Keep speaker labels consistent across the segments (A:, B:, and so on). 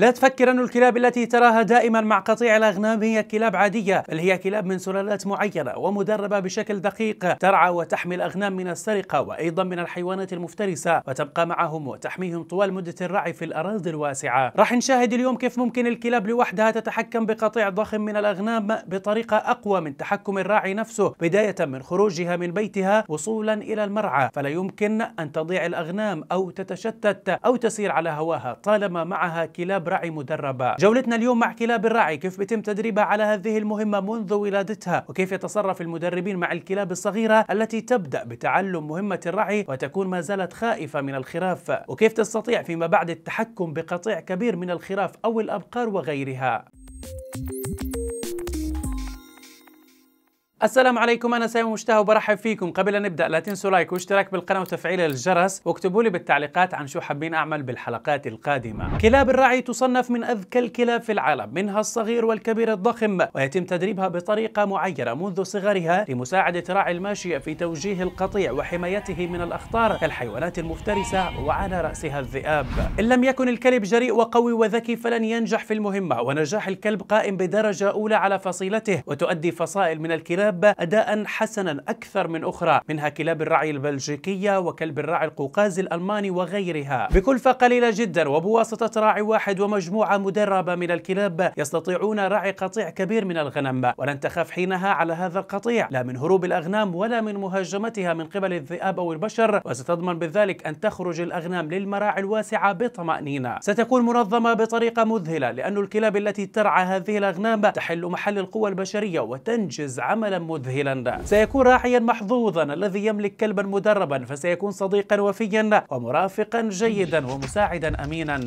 A: لا تفكر أن الكلاب التي تراها دائما مع قطيع الأغنام هي كلاب عادية بل هي كلاب من سلالات معينة ومدربة بشكل دقيق ترعى وتحمي الأغنام من السرقة وأيضا من الحيوانات المفترسة وتبقى معهم وتحميهم طوال مدة الرعي في الأراضي الواسعة راح نشاهد اليوم كيف ممكن الكلاب لوحدها تتحكم بقطيع ضخم من الأغنام بطريقة أقوى من تحكم الراعي نفسه بداية من خروجها من بيتها وصولا إلى المرعى فلا يمكن أن تضيع الأغنام أو تتشتت أو تسير على هواها طالما معها كلاب كلاب رعي مدربة جولتنا اليوم مع كلاب الرعي كيف بتم تدريبها على هذه المهمة منذ ولادتها وكيف يتصرف المدربين مع الكلاب الصغيرة التي تبدأ بتعلم مهمة الرعي وتكون ما زالت خائفة من الخراف وكيف تستطيع فيما بعد التحكم بقطيع كبير من الخراف أو الأبقار وغيرها Thank you السلام عليكم انا سامي مشتهى وبرحب فيكم قبل ان نبدا لا تنسوا لايك واشتراك بالقناه وتفعيل الجرس واكتبوا لي بالتعليقات عن شو حابين اعمل بالحلقات القادمه كلاب الرعي تصنف من اذكى الكلاب في العالم منها الصغير والكبير الضخم ويتم تدريبها بطريقه معينه منذ صغرها لمساعده راعي الماشيه في توجيه القطيع وحمايته من الاخطار كالحيوانات المفترسه وعلى راسها الذئاب ان لم يكن الكلب جريء وقوي وذكي فلن ينجح في المهمه ونجاح الكلب قائم بدرجه اولى على فصيلته وتؤدي فصائل من الكلاب الشابة أداء حسنا أكثر من أخرى منها كلاب الرعي البلجيكية وكلب الرعي القوقاز الألماني وغيرها بكلفة قليلة جدا وبواسطة راعي واحد ومجموعة مدربة من الكلاب يستطيعون رعي قطيع كبير من الغنم ولن تخاف حينها على هذا القطيع لا من هروب الأغنام ولا من مهاجمتها من قبل الذئاب أو البشر وستضمن بذلك أن تخرج الأغنام للمراعي الواسعة بطمأنينة ستكون منظمة بطريقة مذهلة لأن الكلاب التي ترعى هذه الأغنام تحل محل القوى البشرية وتنجز عملا مذهلا سيكون راعيا محظوظا الذي يملك كلبا مدربا فسيكون صديقا وفيا ومرافقا جيدا ومساعدا أمينا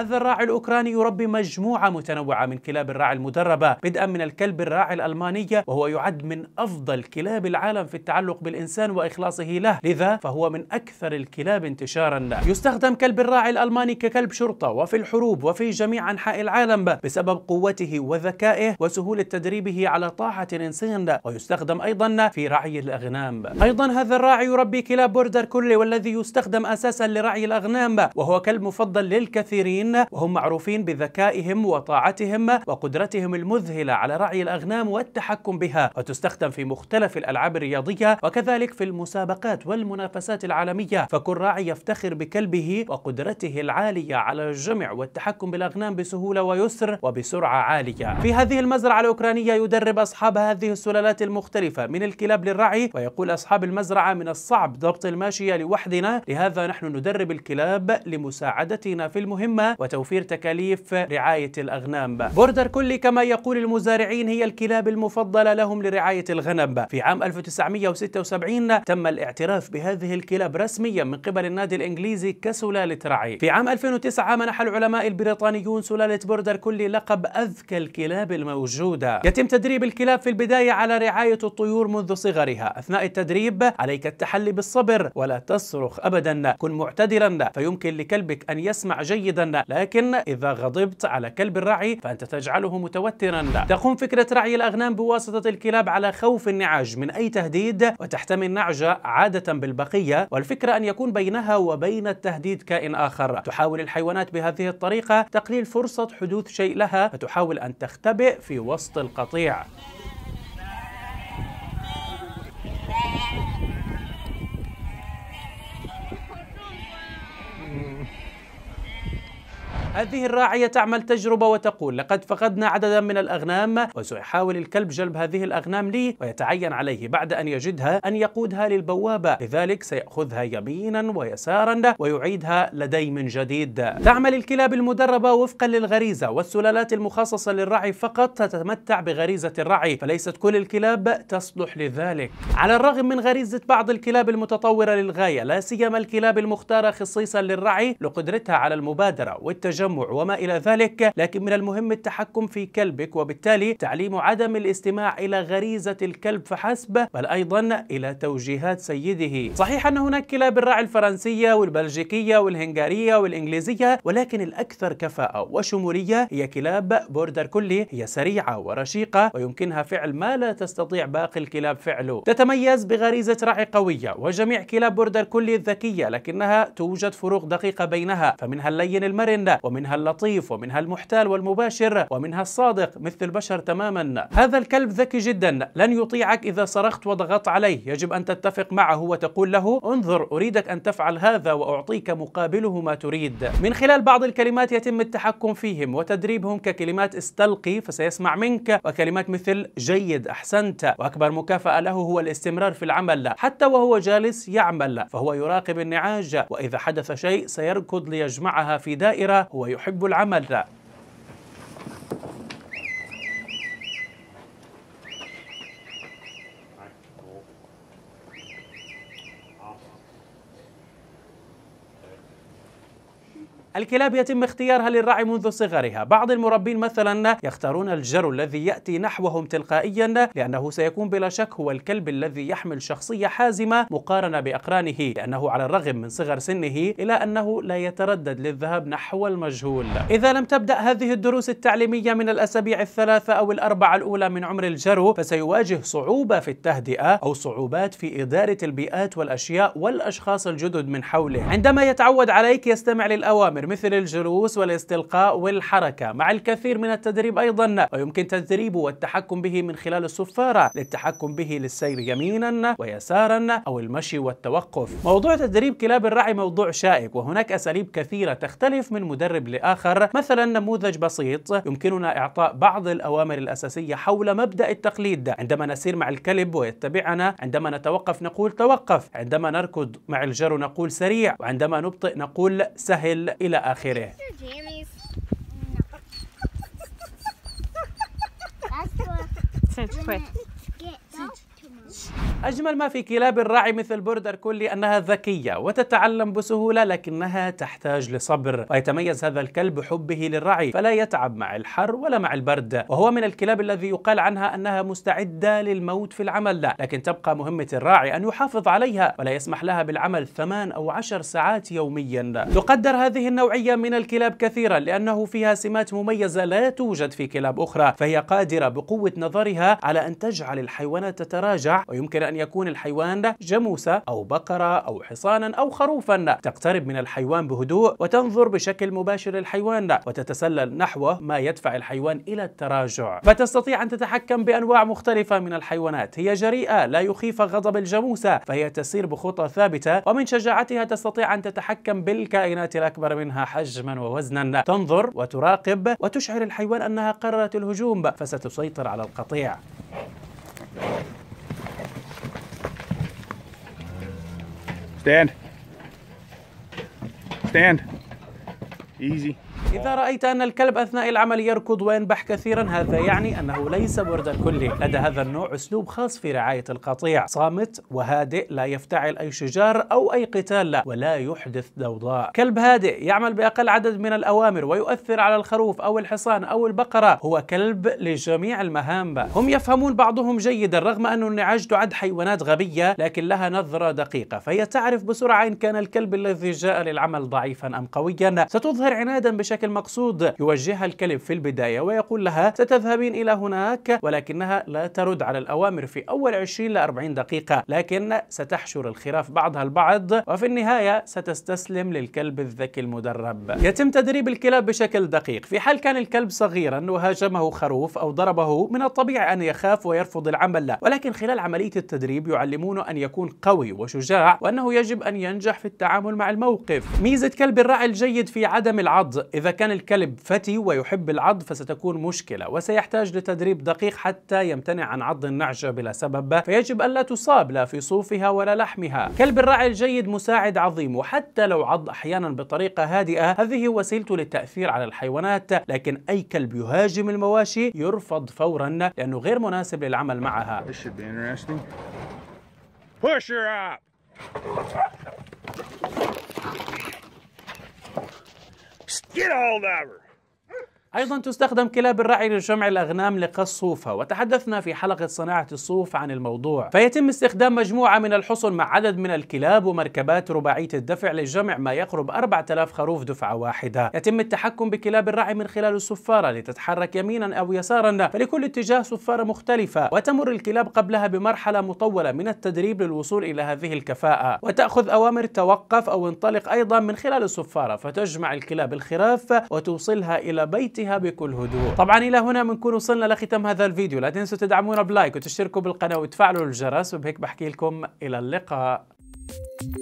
A: هذا الراعي الأوكراني يربي مجموعة متنوعة من كلاب الراعي المدربة بدءا من الكلب الراعي الألمانية وهو يعد من أفضل كلاب العالم في التعلق بالإنسان وإخلاصه له لذا فهو من أكثر الكلاب انتشارا يستخدم كلب الراعي الألماني ككلب شرطة وفي الحروب وفي جميع أنحاء العالم بسبب قوته وذكائه وسهولة تدريبه على طاعة الإنسان ويستخدم أيضا في رعي الأغنام أيضا هذا الراعي يربي كلاب بوردر كولي والذي يستخدم أساسا لرعي الأغنام وهو كلب مفضل للكثيرين العالمين وهم معروفين بذكائهم وطاعتهم وقدرتهم المذهلة على رعي الأغنام والتحكم بها وتستخدم في مختلف الألعاب الرياضية وكذلك في المسابقات والمنافسات العالمية فكل راعي يفتخر بكلبه وقدرته العالية على الجمع والتحكم بالأغنام بسهولة ويسر وبسرعة عالية في هذه المزرعة الأوكرانية يدرب أصحاب هذه السلالات المختلفة من الكلاب للرعي ويقول أصحاب المزرعة من الصعب ضبط الماشية لوحدنا لهذا نحن ندرب الكلاب لمساعدتنا في المهمة وتوفير تكاليف رعاية الأغنام بوردر كولي كما يقول المزارعين هي الكلاب المفضلة لهم لرعاية الغنم في عام 1976 تم الاعتراف بهذه الكلاب رسميا من قبل النادي الإنجليزي كسلالة رعي في عام 2009 منح العلماء البريطانيون سلالة بوردر كولي لقب أذكى الكلاب الموجودة يتم تدريب الكلاب في البداية على رعاية الطيور منذ صغرها أثناء التدريب عليك التحلي بالصبر ولا تصرخ أبدا كن معتدلا فيمكن لكلبك أن يسمع جيدا لكن إذا غضبت على كلب الرعي فأنت تجعله متوترا لا تقوم فكرة رعي الأغنام بواسطة الكلاب على خوف النعاج من أي تهديد وتحتمي النعجة عادة بالبقية والفكرة أن يكون بينها وبين التهديد كائن آخر تحاول الحيوانات بهذه الطريقة تقليل فرصة حدوث شيء لها فتحاول أن تختبئ في وسط القطيع هذه الراعية تعمل تجربة وتقول لقد فقدنا عددا من الأغنام وسيحاول الكلب جلب هذه الأغنام لي ويتعين عليه بعد أن يجدها أن يقودها للبوابة لذلك سيأخذها يمينا ويسارا ويعيدها لدي من جديد تعمل الكلاب المدربة وفقا للغريزة والسلالات المخصصة للرعي فقط تتمتع بغريزة الرعي فليست كل الكلاب تصلح لذلك على الرغم من غريزة بعض الكلاب المتطورة للغاية لا سيما الكلاب المختارة خصيصا للرعي لقدرتها على المبادرة والتجربة التجمع وما إلى ذلك لكن من المهم التحكم في كلبك وبالتالي تعليم عدم الاستماع إلى غريزة الكلب فحسب بل أيضا إلى توجيهات سيده صحيح أن هناك كلاب الراعي الفرنسية والبلجيكية والهنغارية والإنجليزية ولكن الأكثر كفاءة وشمولية هي كلاب بوردر كولي هي سريعة ورشيقة ويمكنها فعل ما لا تستطيع باقي الكلاب فعله تتميز بغريزة راعي قوية وجميع كلاب بوردر كولي الذكية لكنها توجد فروق دقيقة بينها فمنها اللين المرن ومنها اللطيف ومنها المحتال والمباشر ومنها الصادق مثل البشر تماما هذا الكلب ذكي جدا لن يطيعك إذا صرخت وضغطت عليه يجب أن تتفق معه وتقول له انظر أريدك أن تفعل هذا وأعطيك مقابله ما تريد من خلال بعض الكلمات يتم التحكم فيهم وتدريبهم ككلمات استلقي فسيسمع منك وكلمات مثل جيد أحسنت وأكبر مكافأة له هو الاستمرار في العمل حتى وهو جالس يعمل فهو يراقب النعاج وإذا حدث شيء سيركض ليجمعها في دائرة هو ويحب العمل الكلاب يتم اختيارها للرعي منذ صغرها بعض المربين مثلا يختارون الجرو الذي يأتي نحوهم تلقائيا لأنه سيكون بلا شك هو الكلب الذي يحمل شخصية حازمة مقارنة بأقرانه لأنه على الرغم من صغر سنه إلا أنه لا يتردد للذهاب نحو المجهول إذا لم تبدأ هذه الدروس التعليمية من الأسابيع الثلاثة أو الأربعة الأولى من عمر الجرو فسيواجه صعوبة في التهدئة أو صعوبات في إدارة البيئات والأشياء والأشخاص الجدد من حوله عندما يتعود عليك يستمع للأوامر الأوامر مثل الجلوس والاستلقاء والحركة مع الكثير من التدريب أيضا ويمكن تدريبه والتحكم به من خلال الصفارة للتحكم به للسير يمينا ويسارا أو المشي والتوقف موضوع تدريب كلاب الرعي موضوع شائك وهناك أساليب كثيرة تختلف من مدرب لآخر مثلا نموذج بسيط يمكننا إعطاء بعض الأوامر الأساسية حول مبدأ التقليد عندما نسير مع الكلب ويتبعنا عندما نتوقف نقول توقف عندما نركض مع الجرو نقول سريع وعندما نبطئ نقول سهل إلى إلى آخره Sit, quit. Sit. أجمل ما في كلاب الراعي مثل بوردر كولي أنها ذكية وتتعلم بسهولة لكنها تحتاج لصبر ويتميز هذا الكلب بحبه للرعي فلا يتعب مع الحر ولا مع البرد وهو من الكلاب الذي يقال عنها أنها مستعدة للموت في العمل لكن تبقى مهمة الراعي أن يحافظ عليها ولا يسمح لها بالعمل ثمان أو عشر ساعات يوميا تقدر هذه النوعية من الكلاب كثيرا لأنه فيها سمات مميزة لا توجد في كلاب أخرى فهي قادرة بقوة نظرها على أن تجعل الحيوانات تتراجع ويمكن أن أن يكون الحيوان جاموسة أو بقرة أو حصانا أو خروفا تقترب من الحيوان بهدوء وتنظر بشكل مباشر للحيوان وتتسلل نحوه ما يدفع الحيوان إلى التراجع فتستطيع أن تتحكم بأنواع مختلفة من الحيوانات هي جريئة لا يخيف غضب الجاموسة فهي تسير بخطى ثابتة ومن شجاعتها تستطيع أن تتحكم بالكائنات الأكبر منها حجما ووزنا تنظر وتراقب وتشعر الحيوان أنها قررت الهجوم فستسيطر على القطيع Stand. Stand. Easy. إذا رأيت أن الكلب أثناء العمل يركض وينبح كثيرا هذا يعني أنه ليس بردا كلي لدى هذا النوع أسلوب خاص في رعاية القطيع صامت وهادئ لا يفتعل أي شجار أو أي قتال ولا يحدث ضوضاء كلب هادئ يعمل بأقل عدد من الأوامر ويؤثر على الخروف أو الحصان أو البقرة هو كلب لجميع المهام هم يفهمون بعضهم جيدا رغم أن النعاج تعد حيوانات غبية لكن لها نظرة دقيقة فهي تعرف بسرعة إن كان الكلب الذي جاء للعمل ضعيفا أم قويا ستظهر عنادا بشكل بشكل مقصود يوجهها الكلب في البداية ويقول لها ستذهبين إلى هناك ولكنها لا ترد على الأوامر في أول 20 ل 40 دقيقة لكن ستحشر الخراف بعضها البعض وفي النهاية ستستسلم للكلب الذكي المدرب يتم تدريب الكلاب بشكل دقيق في حال كان الكلب صغيرا وهاجمه خروف أو ضربه من الطبيعي أن يخاف ويرفض العمل له ولكن خلال عملية التدريب يعلمونه أن يكون قوي وشجاع وأنه يجب أن ينجح في التعامل مع الموقف ميزة كلب الراعي الجيد في عدم العض إذا كان الكلب فتي ويحب العض فستكون مشكلة وسيحتاج لتدريب دقيق حتى يمتنع عن عض النعجة بلا سبب فيجب ألا تصاب لا في صوفها ولا لحمها كلب الراعي الجيد مساعد عظيم وحتى لو عض أحيانا بطريقة هادئة هذه وسيلته للتأثير على الحيوانات لكن أي كلب يهاجم المواشي يرفض فورا لأنه غير مناسب للعمل معها Push her up! Get all over. أيضا تستخدم كلاب الرعي لجمع الأغنام لقص صوفها وتحدثنا في حلقة صناعة الصوف عن الموضوع فيتم استخدام مجموعة من الحصن مع عدد من الكلاب ومركبات رباعية الدفع لجمع ما يقرب 4000 خروف دفعة واحدة يتم التحكم بكلاب الرعي من خلال الصفارة لتتحرك يمينا أو يسارا فلكل اتجاه صفارة مختلفة وتمر الكلاب قبلها بمرحلة مطولة من التدريب للوصول إلى هذه الكفاءة وتأخذ أوامر توقف أو انطلق أيضا من خلال الصفارة فتجمع الكلاب الخراف وتوصلها إلى بيتها نفسها بكل هدوء طبعا الى هنا بنكون وصلنا لختام هذا الفيديو لا تنسوا تدعمونا بلايك وتشتركوا بالقناه وتفعلوا الجرس وبهيك بحكي لكم الى اللقاء